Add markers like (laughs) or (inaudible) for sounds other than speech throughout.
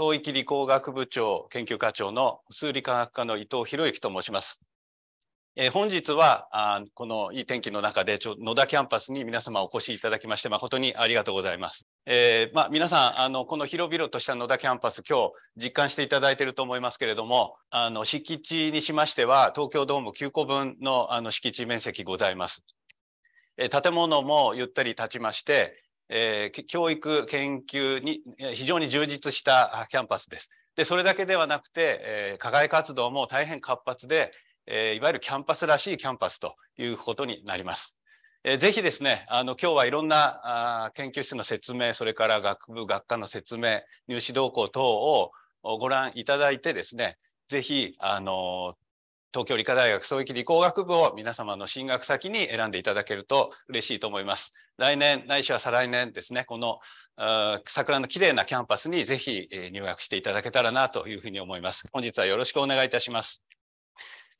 東域理工学部長研究課長の数理科学科の伊藤博之と申します。えー、本日はあこのいい天気の中でちょ野田キャンパスに皆様お越しいただきまして誠にありがとうございます。えー、まあ、皆さんあのこの広々とした野田キャンパス今日実感していただいていると思いますけれどもあの敷地にしましては東京ドーム9個分のあの敷地面積ございます。えー、建物もゆったり立ちましてえー、教育研究に非常に充実したキャンパスです。でそれだけではなくて、えー、課外活動も大変活発で、えー、いわゆるキャンパスらしいキャンパスということになります。えー、ぜひですねあの今日はいろんなあ研究室の説明それから学部学科の説明入試動向等をご覧いただいてですねぜひあの東京理科大学創域理工学部を皆様の進学先に選んでいただけると嬉しいと思います。来年、ないしは再来年ですね、この桜の綺麗なキャンパスにぜひ入学していただけたらなというふうに思います。本日はよろしくお願いいたします。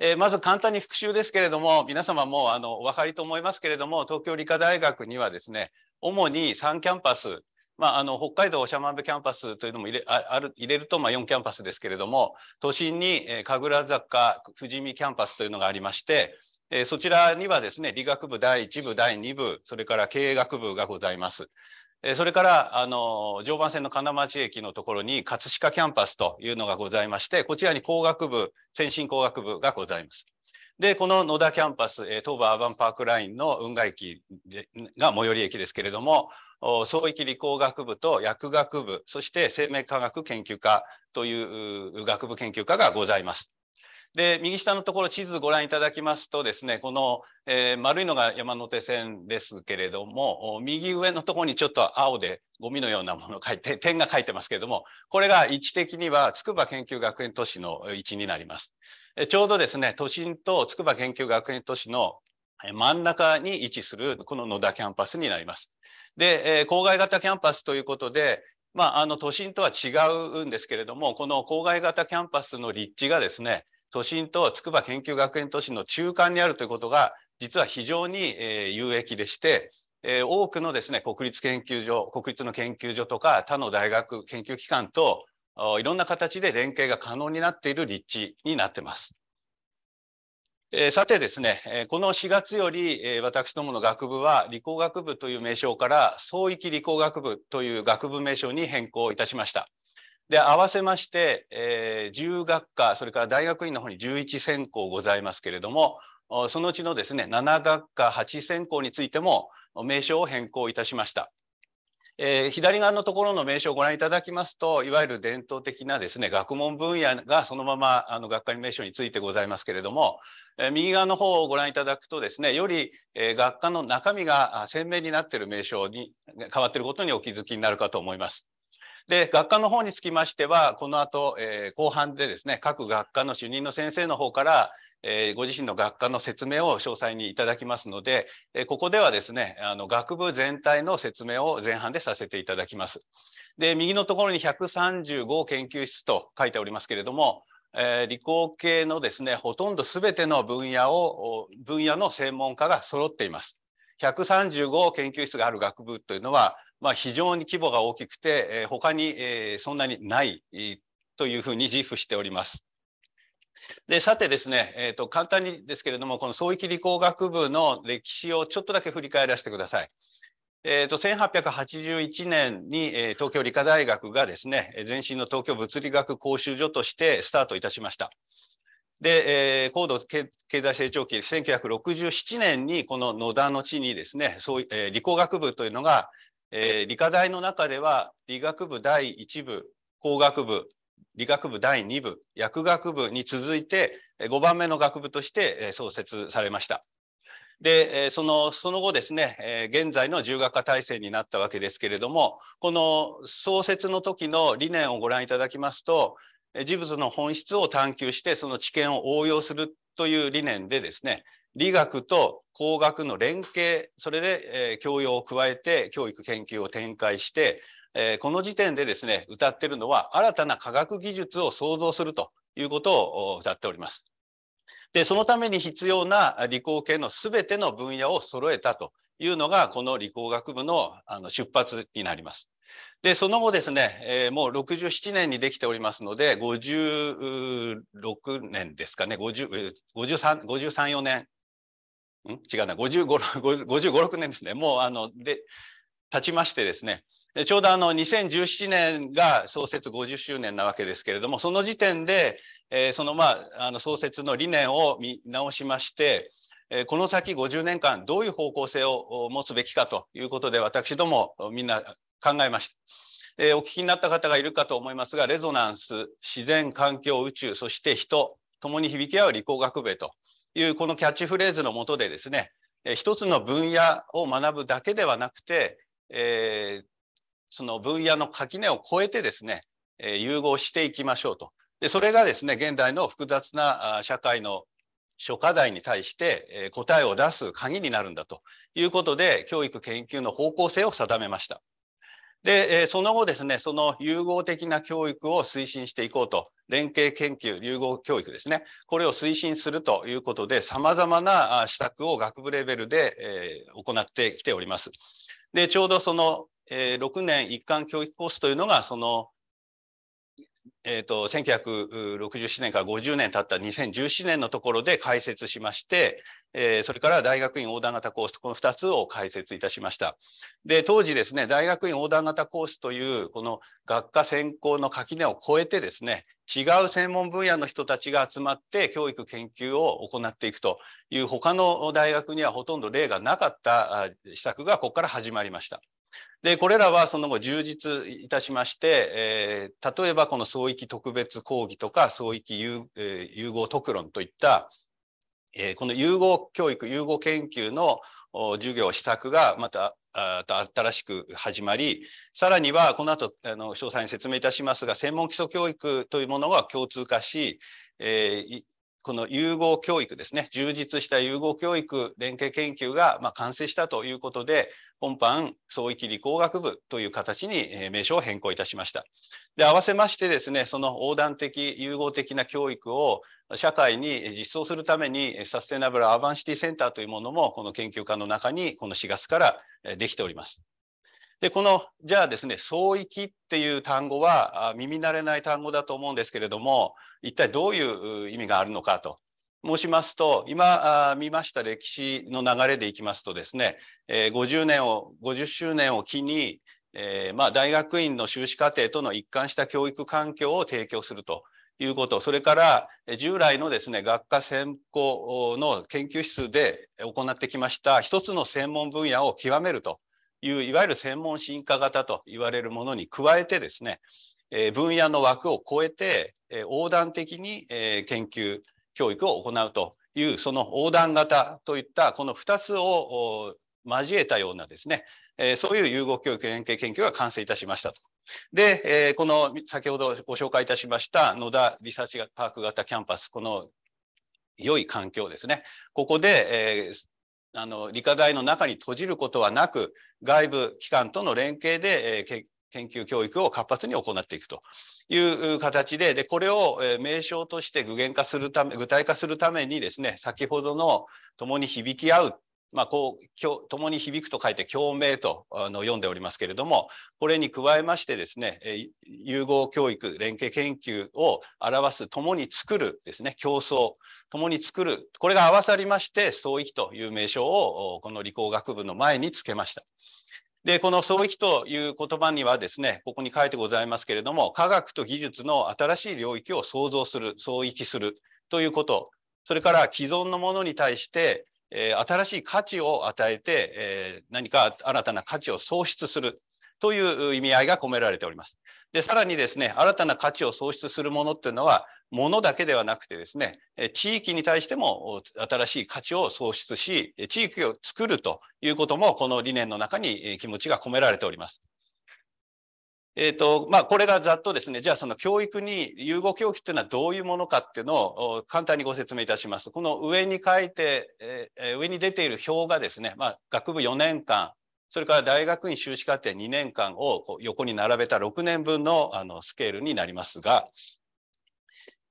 えー、まず簡単に復習ですけれども、皆様もあのお分かりと思いますけれども、東京理科大学にはですね、主に3キャンパス、まあ、あの北海道長万部キャンパスというのも入れある入れると、まあ、4キャンパスですけれども都心に、えー、神楽坂富士見キャンパスというのがありまして、えー、そちらにはですね理学部第1部第2部それから経営学部がございます。えー、それからあの常磐線の金町駅のところに葛飾キャンパスというのがございましてこちらに工学部先進工学部がございます。で、この野田キャンパス、え東部アーバンパークラインの運河駅が最寄り駅ですけれども、総域理工学部と薬学部、そして生命科学研究科という学部研究科がございます。で右下のところ地図ご覧いただきますとですねこの、えー、丸いのが山手線ですけれども右上のところにちょっと青でゴミのようなものを書いて (laughs) 点が書いてますけれどもこれが位置的には筑波研究学園都市の位置になります。ちょうどですね都心と筑波研究学園都市の真ん中に位置するこの野田キャンパスになります。で、えー、郊外型キャンパスということで、まあ、あの都心とは違うんですけれどもこの郊外型キャンパスの立地がですね都心と筑波研究学園都市の中間にあるということが実は非常に、え有益でして、え多くのですね国立研究所国立の研究所とか他の大学研究機関といろんな形で連携が可能になっている立地になってます。えさてですね、えこの4月より、え私どもの学部は理工学部という名称から創域理工学部という学部名称に変更いたしました。で合わせまして、えー、自由学科それから大学院の方に11選考ございますけれどもそのうちのですね7学科8選考についても名称を変更いたしました。えー、左側のところの名称をご覧いただきますといわゆる伝統的なですね学問分野がそのままあの学に名称についてございますけれども、えー、右側の方をご覧いただくとですねより、えー、学科の中身が鮮明になっている名称に変わっていることにお気づきになるかと思います。で、学科の方につきましては、この後、えー、後半でですね、各学科の主任の先生の方から、えー、ご自身の学科の説明を詳細にいただきますので、えー、ここではですね、あの学部全体の説明を前半でさせていただきます。で、右のところに135研究室と書いておりますけれども、えー、理工系のですね、ほとんど全ての分野を、分野の専門家が揃っています。135研究室がある学部というのは、まあ、非常に規模が大きくて、えー、他に、えー、そんなにない、というふうに自負しております。でさてですね、えーと、簡単にですけれどもこの創域理工学部の歴史をちょっとだけ振り返らせてください。えーと、1881年に、えー、東京理科大学がですね前身の東京物理学講習所としてスタートいたしました。で、えー、高度経済成長期1967年にこの野田の地にですねそえー、理工学部というのが、えー、理科大の中では理学部第1部工学部理学部第2部薬学部に続いて5番目の学部として創設されました。でそのその後ですね現在の重学科体制になったわけですけれどもこの創設の時の理念をご覧いただきますと事物の本質を探求してその知見を応用するという理念でですね理学と工学の連携それで、えー、教養を加えて教育研究を展開して、えー、この時点でですね歌ってるのは新たな科学技術を創造するということを歌っております。でそのために必要な理工系の全ての分野を揃えたというのがこの理工学部のあの出発になります。でその後ですね、えー、もう67年にできておりますので56年ですかね5354年ん違うな5556 55年ですねもうあので経ちましてですねちょうどあの2017年が創設50周年なわけですけれどもその時点で、えー、そのまああの創設の理念を見直しまして、えー、この先50年間どういう方向性を持つべきかということで私どもみんな考えました。えー、お聞きになった方がいるかと思いますがレゾナンス自然環境宇宙そして人ともに響き合う理工学部へというこのキャッチフレーズのもとでですね、一つの分野を学ぶだけではなくて、えー、その分野の垣根を越えてですね、えー、融合していきましょうと。でそれがですね現代の複雑な社会の諸課題に対して答えを出す鍵になるんだということで教育研究の方向性を定めました。で、その後ですね、その融合的な教育を推進していこうと、連携研究、融合教育ですね、これを推進するということで、さまざまな施策を学部レベルで行ってきております。で、ちょうどその6年一貫教育コースというのが、そのえーと、1967年から50年経った2017年のところで開設しまして、えー、それから大学院横断型コースこの2つを開設いたしました。で当時ですね大学院横断型コースというこの学科専攻の垣根を越えてですね違う専門分野の人たちが集まって教育研究を行っていくという他の大学にはほとんど例がなかった施策がここから始まりました。でこれらはその後充実いたしまして、えー、例えばこの創域特別講義とか創域融,、えー、融合特論といった、えー、この融合教育融合研究の授業施策がまた新しく始まりさらにはこの後あの詳細に説明いたしますが専門基礎教育というものが共通化し、えー、この融合教育ですね、充実した融合教育連携研究がま完成したということで、般創総域理工学部という形に名称を変更いたしました。で、合わせましてですね、その横断的、融合的な教育を社会に実装するために、サステナブルアーバンシティセンターというものも、この研究科の中に、この4月からできております。でこのじゃあですね「創域」っていう単語は耳慣れない単語だと思うんですけれども一体どういう意味があるのかと申しますと今見ました歴史の流れでいきますとですね、え50年を50周年を機に、えまあ、大学院の修士課程との一貫した教育環境を提供すると。いうことそれから従来のですね学科専攻の研究室で行ってきました一つの専門分野を極めるといういわゆる専門進化型と言われるものに加えてですね、えー、分野の枠を超えて、えー、横断的に、えー、研究教育を行うというその横断型といったこの2つを交えたようなですね、えー、そういう融合教育連携研究が完成いたしましたと。で、えー、この先ほどご紹介いたしました野田リサーチパーク型キャンパスこの良い環境ですね。ここで、えー、あの理科大の中に閉じることはなく外部機関との連携で、えー、研究教育を活発に行っていくという形で、で、これを名称として具現化するため、具体化するためにですね、先ほどの共に響き合うまあ、こう共に響くと書いて共鳴とあの読んでおりますけれどもこれに加えましてですね融合教育連携研究を表す共に作るですね競争共に作るこれが合わさりまして創域という名称をこの理工学部の前につけました。でこの創域という言葉にはですねここに書いてございますけれども科学と技術の新しい領域を創造する創域するということそれから既存のものに対してえー、新しい価値を与えて、えー、何か新たな価値を創出するという意味合いが込められております。で、さらにですね、新たな価値を創出するものっていうのは、ものだけではなくてですね、地域に対しても新しい価値を創出し、地域を作るということも、この理念の中に気持ちが込められております。えー、と、まあ、これがざっとですね、じゃあその教育に、融合教育っていうのはどういうものかっていうのを簡単にご説明いたします。この上に書いて、えー、上に出ている表がですね、まあ、学部4年間、それから大学院修士課程2年間をこう横に並べた6年分のあのスケールになりますが、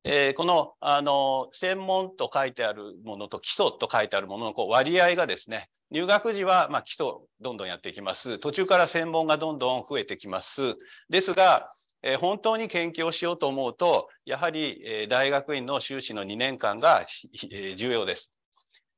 えー、この、あの、専門と書いてあるものと基礎と書いてあるもののこう割合がですね、入学時は、まあ、基礎どんどんやっていきます。途中から専門がどんどん増えてきます。ですが、えー、本当に研究をしようと思うと、やはり、えー、大学院の修士の2年間が、えー、重要です。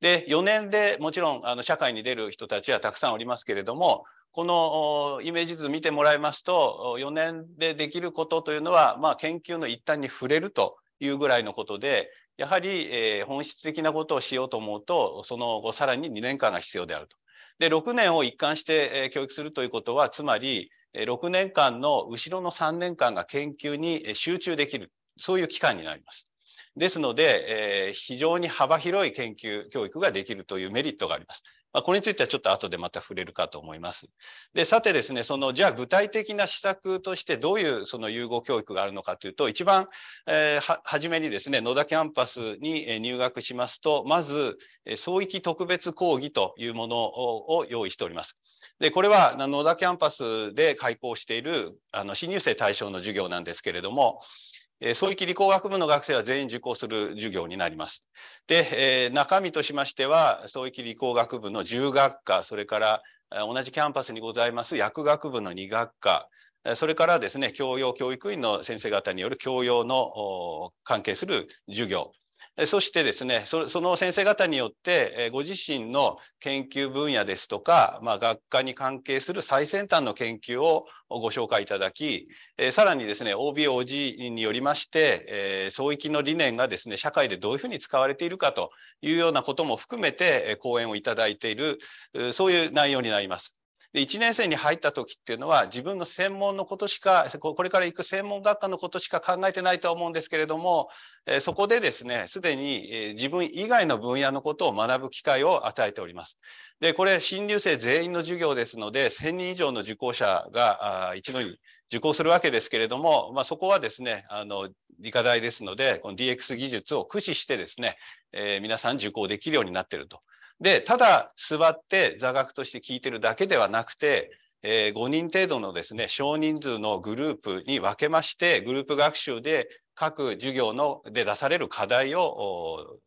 で、4年でもちろんあの社会に出る人たちはたくさんおりますけれども、このイメージ図見てもらいますと、4年でできることというのは、まあ、研究の一端に触れるというぐらいのことで、やはり、えー、本質的なことをしようと思うとその後さらに2年間が必要であると。で6年を一貫して、えー、教育するということはつまり6年間の後ろの3年間が研究に集中できるそういう期間になります。ですので、えー、非常に幅広い研究教育ができるというメリットがあります。まあ、これについてはちょっと後でまた触れるかと思います。で、さてですね、その、じゃあ具体的な施策としてどういうその融合教育があるのかというと、一番、えー、は、初めにですね、野田キャンパスに入学しますと、まず、総域特別講義というものを用意しております。で、これは野田キャンパスで開講している、あの、新入生対象の授業なんですけれども、えー、理工学部の学生は全員受講する授業になります。で、え中身としましては、意気理工学部の10学科、それから同じキャンパスにございます薬学部の2学科、それからですね、教養教育員の先生方による教養の関係する授業、そしてですねその先生方によってご自身の研究分野ですとか、まあ、学科に関係する最先端の研究をご紹介いただきさらにですね OBOG によりまして創域の理念がですね社会でどういうふうに使われているかというようなことも含めて講演をいただいているそういう内容になります。で1年生に入った時っていうのは自分の専門のことしかこれから行く専門学科のことしか考えてないと思うんですけれども、えそこでですねすでに自分以外の分野のことを学ぶ機会を与えております。でこれ新入生全員の授業ですので1,000人以上の受講者が一度に受講するわけですけれども、まあ、そこはですねあの理科大ですのでこの DX 技術を駆使してですね、えー、皆さん受講できるようになっているとで、ただ座って座学として聞いてるだけではなくて、えー、5人程度のですね、少人数のグループに分けまして、グループ学習で各授業ので出される課題を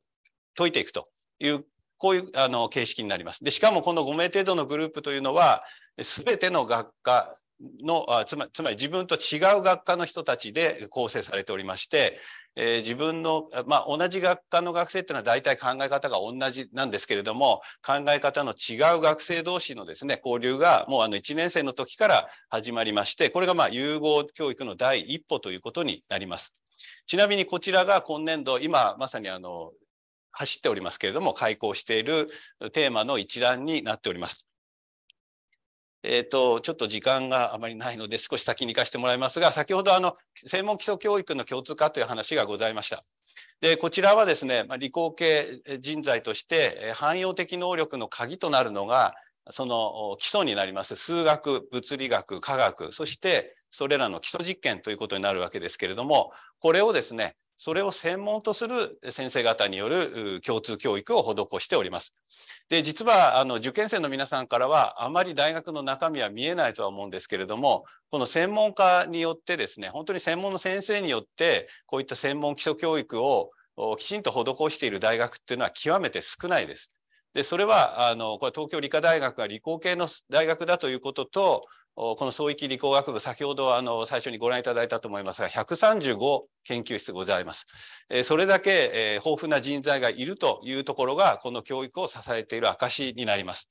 解いていくという、こういうあの形式になります。で、しかもこの5名程度のグループというのは、すべての学科のあつまつまり自分と違う学科の人たちで構成されておりまして、えー、自分の、まあ、同じ学科の学生っていうのは大体考え方が同じなんですけれども考え方の違う学生同士のですね交流がもうあの1年生の時から始まりましてこれがまあ融合教育の第一歩ということになります。ちなみにこちらが今年度今まさにあの走っておりますけれども開校しているテーマの一覧になっております。えっ、ー、と、ちょっと時間があまりないので少し先に行かせてもらいますが、先ほどあの、専門基礎教育の共通化という話がございました。で、こちらはですね、ま理工系人材として、汎用的能力の鍵となるのが、その基礎になります数学、物理学、科学、そしてそれらの基礎実験ということになるわけですけれども、これをですね、それを専門とする先生方による共通教育を施しております。で実はあの受験生の皆さんからはあまり大学の中身は見えないとは思うんですけれどもこの専門家によってですね本当に専門の先生によってこういった専門基礎教育をきちんと施している大学っていうのは極めて少ないです。でそれはあのこれ東京理科大学が理工系の大学だということとこの創域理工学部、先ほどあの最初にご覧いただいたと思いますが、135研究室ございます。それだけ豊富な人材がいるというところが、この教育を支えている証になります。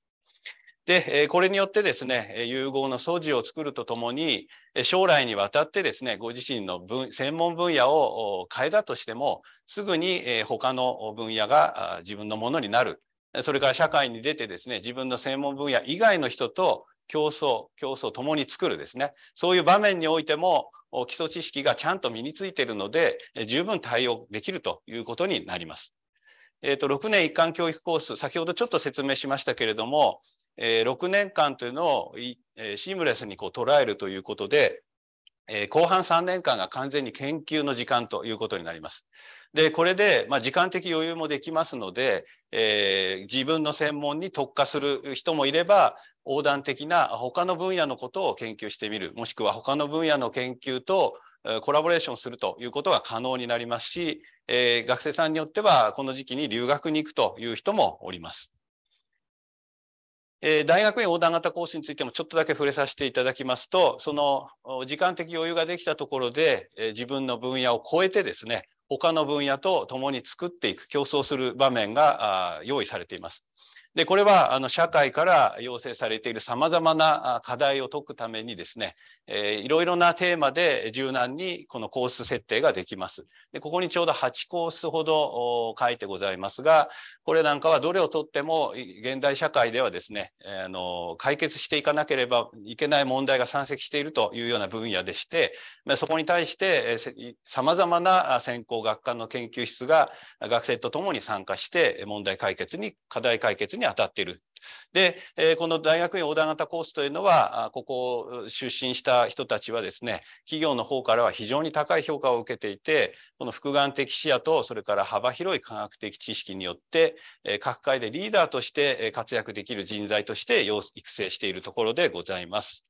で、これによってですね、融合の素地を作るとともに、将来にわたってですね、ご自身の分専門分野を変えたとしても、すぐに他の分野が自分のものになる。それから社会に出てですね、自分の専門分野以外の人と競争競争共に作るですねそういう場面においても基礎知識がちゃんと身についているので十分対応できるということになります。えーと、6年一貫教育コース先ほどちょっと説明しましたけれども、えー、6年間というのを、えー、シームレスにこう捉えるということで、えー、後半3年間が完全に研究の時間ということになります。でこれで、まあ、時間的余裕もできますので、えー、自分の専門に特化する人もいれば横断的な他の分野のことを研究してみるもしくは他の分野の研究とコラボレーションするということが可能になりますし、えー、学生さんによってはこの時期に留学に行くという人もおります。えー、大学院横断型コースについてもちょっとだけ触れさせていただきますと、その時間的余裕ができたところで、えー、自分の分野を超えてですね、他の分野と共に作っていく、競争する場面が用意されています。で、これはあの社会から要請されているさまざまな課題を解くためにですね、えー、いろいろなテーマで柔軟にこのコース設定ができます。で、ここにちょうど8コースほど書いてございますが、これなんかはどれをとっても現代社会ではですね、あの解決していかなければいけない問題が山積しているというような分野でして、そこに対してさまざまな専攻学科の研究室が学生とともに参加して問題解決に課題解決にに当たっている。で、えこの大学院横断型コースというのはここを出身した人たちはですね企業の方からは非常に高い評価を受けていてこの複眼的視野とそれから幅広い科学的知識によって、え各界でリーダーとして活躍できる人材として育成しているところでございます。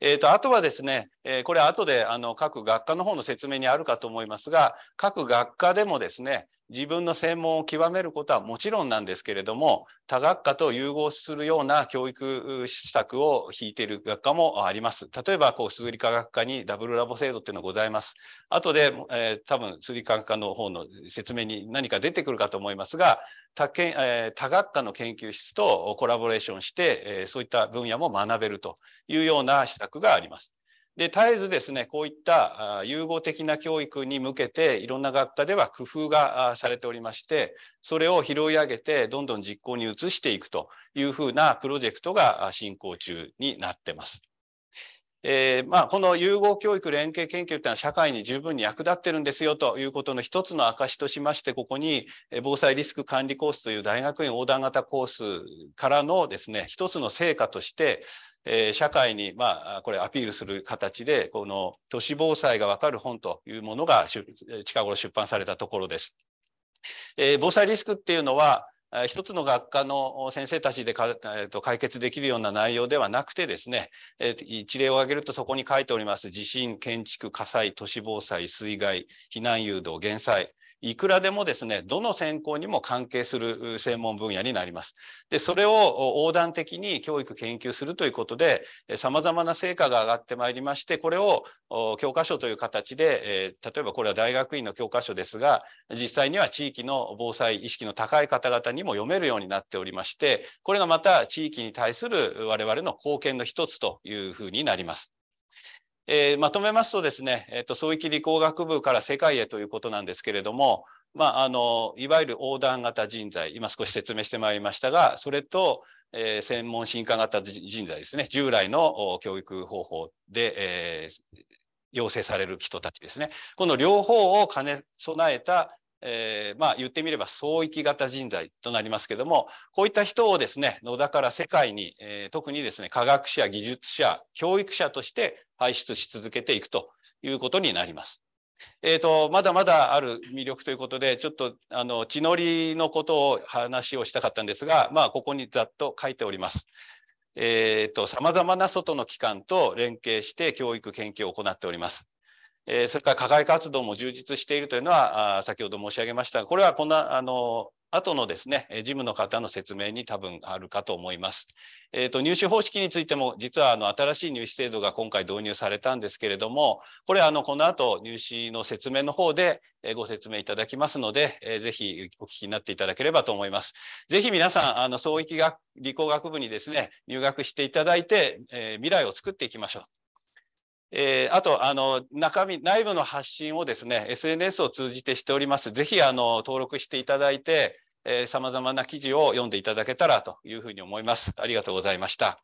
えーと、とあとはですね、えー、これ後であの各学科の方の説明にあるかと思いますが各学科でもですね、自分の専門を極めることはもちろんなんですけれども多学科と融合するような教育施策を引いている学科もあります。例えばこう数理科学科にダブルラボ制度っていうのがございます。後で、えー、多分数理科学科の方の説明に何か出てくるかと思いますが多け、えー、多学科の研究室とコラボレーションして、えー、そういった分野も学べるというような施策があります。で、絶えずですね、こういった融合的な教育に向けて、いろんな学科では工夫がされておりまして、それを拾い上げて、どんどん実行に移していくというふうなプロジェクトが進行中になってます。えー、まあ、この融合教育連携研究というのは社会に十分に役立ってるんですよということの一つの証としまして、ここに防災リスク管理コースという大学院横断型コースからのですね、一つの成果として、えー、社会に、まあ、これアピールする形で、この都市防災がわかる本というものが近頃出版されたところです。えー、防災リスクっていうのは、一つの学科の先生たちでえと解決できるような内容ではなくてですね、え一例を挙げるとそこに書いております地震、建築、火災、都市防災、水害、避難誘導、減災、いくらでもですね、どの専攻にも関係する専門分野になります。で、それを横断的に教育研究するということで、様々な成果が上がってまいりまして、これを教科書という形で、例えばこれは大学院の教科書ですが、実際には地域の防災意識の高い方々にも読めるようになっておりまして、これがまた地域に対する我々の貢献の一つというふうになります。えー、まとめますとですね、えーと、総域理工学部から世界へということなんですけれども、まあ、あのいわゆる横断型人材、今少し説明してまいりましたが、それと、えー、専門進化型人材ですね、従来の教育方法で、えー、養成される人たちですね、この両方を兼ね備えたえー、まあ言ってみれば総域型人材となりますけども、こういった人をですね、野田から世界に、えー、特にですね、科学者、技術者、教育者として輩出し続けていくということになります。えーと、まだまだある魅力ということでちょっとあの地のりのことを話をしたかったんですが、まあ、ここにざっと書いております。さと、様々な外の機関と連携して教育研究を行っております。えー、それから課外活動も充実しているというのは、あ先ほど申し上げましたが、これはこんな、あの、後のですね、事務の方の説明に多分あるかと思います。えっ、ー、と、入試方式についても、実はあの、新しい入試制度が今回導入されたんですけれども、これあの、この後入試の説明の方でご説明いただきますので、えー、ぜひお聞きになっていただければと思います。ぜひ皆さん、あの、創域学、理工学部にですね、入学していただいて、えー、未来を作っていきましょう。えー、あと、あの、中身、内部の発信をですね、SNS を通じてしております。ぜひ、あの、登録していただいて、えまざまな記事を読んでいただけたらというふうに思います。ありがとうございました。